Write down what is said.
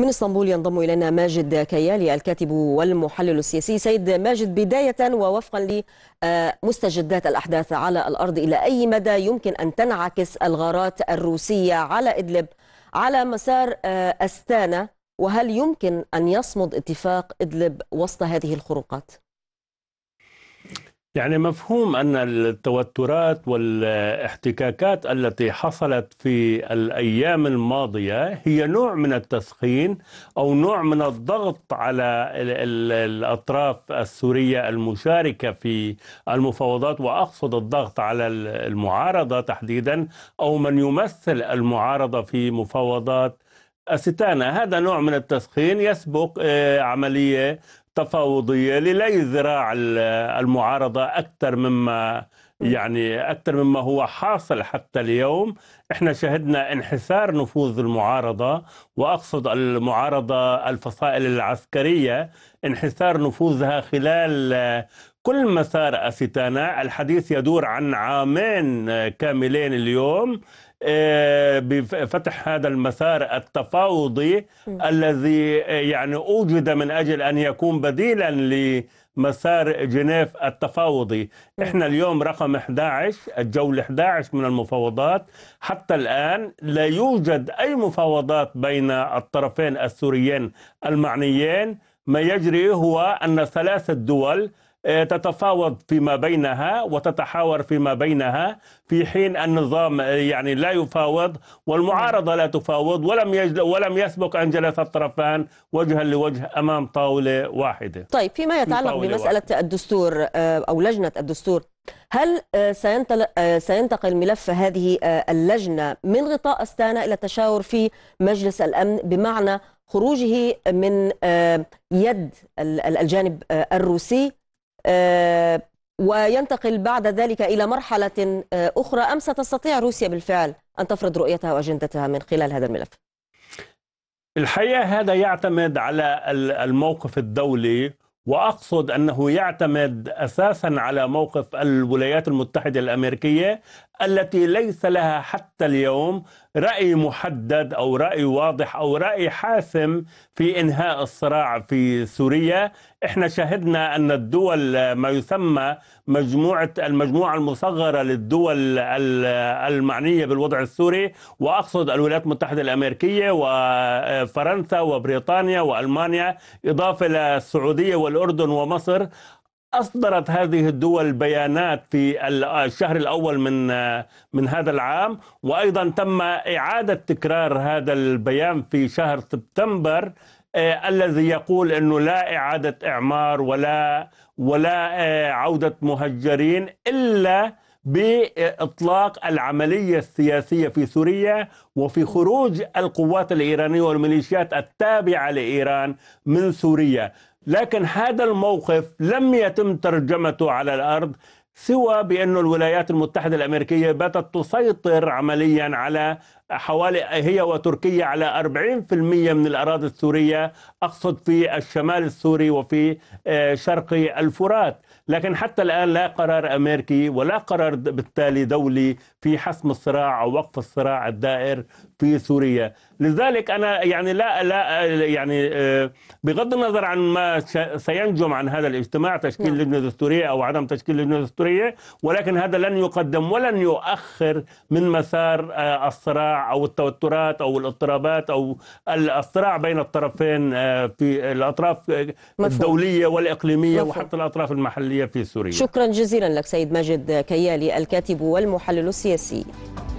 من اسطنبول ينضم إلينا ماجد كيالي الكاتب والمحلل السياسي سيد ماجد بداية ووفقا لمستجدات الأحداث على الأرض إلى أي مدى يمكن أن تنعكس الغارات الروسية على إدلب على مسار آه، أستانا وهل يمكن أن يصمد اتفاق إدلب وسط هذه الخروقات؟ يعني مفهوم أن التوترات والاحتكاكات التي حصلت في الأيام الماضية هي نوع من التسخين أو نوع من الضغط على الأطراف السورية المشاركة في المفاوضات وأقصد الضغط على المعارضة تحديدا أو من يمثل المعارضة في مفاوضات الستانة هذا نوع من التسخين يسبق آه، عملية تفاوضيه للا ذراع المعارضه اكثر مما يعني اكثر مما هو حاصل حتى اليوم احنا شهدنا انحسار نفوذ المعارضه واقصد المعارضه الفصائل العسكريه انحسار نفوذها خلال كل مسار أستانا الحديث يدور عن عامين آه، كاملين اليوم آه، بفتح هذا المسار التفاوضي م. الذي آه، يعني اوجد من اجل ان يكون بديلا لمسار جنيف التفاوضي، م. احنا اليوم رقم 11 الجوله 11 من المفاوضات حتى الان لا يوجد اي مفاوضات بين الطرفين السوريين المعنيين، ما يجري هو ان ثلاثه دول آه، تتفاوض فيما بينها وتتحاور فيما بينها في حين النظام آه، يعني لا يفاوض والمعارضة لا تفاوض ولم يجل ولم يسبق أن جلس الطرفان وجها لوجه أمام طاولة واحدة طيب فيما يتعلق بمسألة واحدة. الدستور آه، أو لجنة الدستور هل سينتقل ملف هذه اللجنة من غطاء أستانا إلى التشاور في مجلس الأمن بمعنى خروجه من يد الجانب الروسي آه، وينتقل بعد ذلك إلى مرحلة آه، أخرى أم ستستطيع روسيا بالفعل أن تفرض رؤيتها وأجندتها من خلال هذا الملف؟ الحقيقة هذا يعتمد على الموقف الدولي واقصد انه يعتمد اساسا على موقف الولايات المتحده الامريكيه التي ليس لها حتى اليوم راي محدد او راي واضح او راي حاسم في انهاء الصراع في سوريا احنا شاهدنا ان الدول ما يسمى مجموعه المجموعه المصغره للدول المعنيه بالوضع السوري واقصد الولايات المتحده الامريكيه وفرنسا آه، وبريطانيا والمانيا اضافه الى السعوديه والاردن ومصر اصدرت هذه الدول بيانات في آه، الشهر الاول من آه، من هذا العام وايضا تم اعاده تكرار هذا البيان في شهر سبتمبر آه، الذي يقول انه لا اعاده اعمار ولا ولا آه، عوده مهجرين الا باطلاق العمليه السياسيه في سوريا وفي خروج القوات الايرانيه والميليشيات التابعه لايران من سوريا، لكن هذا الموقف لم يتم ترجمته على الارض سوى بأن الولايات المتحدة الأمريكية باتت تسيطر عمليا على حوالي هي وتركيا على 40% من الأراضي السورية أقصد في الشمال السوري وفي آه، شرق الفرات لكن حتى الآن لا قرار أمريكي ولا قرار بالتالي دولي في حسم الصراع أو وقف الصراع الدائر في سوريا لذلك أنا يعني لا لا يعني آه، بغض النظر عن ما سينجم عن هذا الاجتماع تشكيل نعم. لجنة دستورية أو عدم تشكيل لجنة دستورية ولكن هذا لن يقدم ولن يؤخر من مسار آه، الصراع او التوترات او الاضطرابات او الصراع بين الطرفين آه، في الاطراف الدوليه والاقليميه مفهوم. وحتى الاطراف المحليه في سوريا شكرا جزيلا لك سيد ماجد كيالي الكاتب والمحلل السياسي